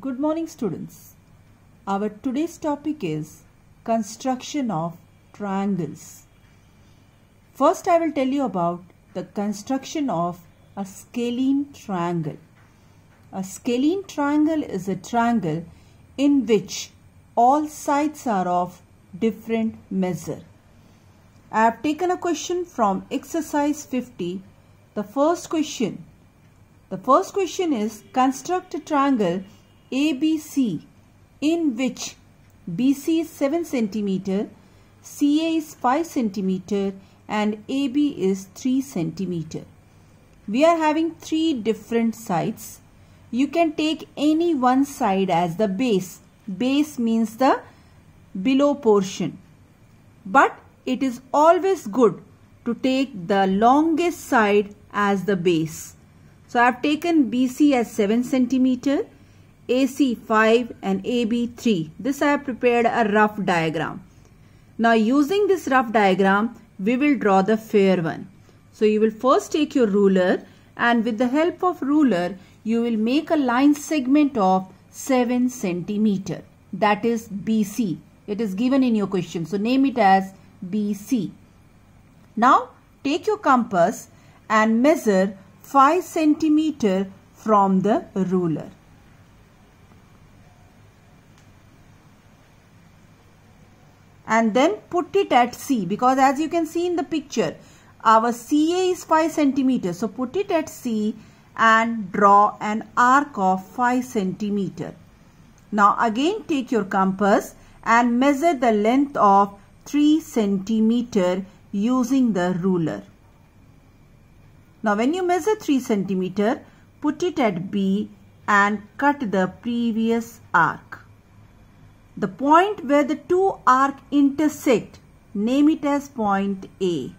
Good morning students. Our today's topic is construction of triangles. First I will tell you about the construction of a scalene triangle. A scalene triangle is a triangle in which all sides are of different measure. I have taken a question from exercise 50. The first question. The first question is construct a triangle ABC in which BC is 7 centimeter, CA is 5 centimeter, and AB is 3 centimeter. We are having three different sides. You can take any one side as the base. Base means the below portion. But it is always good to take the longest side as the base. So I have taken BC as 7 centimeter. AC 5 and AB 3. This I have prepared a rough diagram. Now using this rough diagram, we will draw the fair one. So you will first take your ruler and with the help of ruler, you will make a line segment of 7 centimeter. That is BC. It is given in your question. So name it as BC. Now take your compass and measure 5 centimeter from the ruler. and then put it at C because as you can see in the picture our CA is 5 centimeter. So put it at C and draw an arc of 5 centimeter. Now again take your compass and measure the length of 3 centimeter using the ruler. Now when you measure 3 centimeter, put it at B and cut the previous arc. The point where the two arc intersect, name it as point A.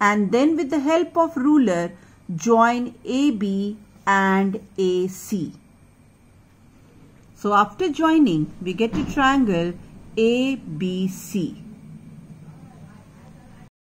And then with the help of ruler, join AB and AC. So after joining, we get a triangle ABC.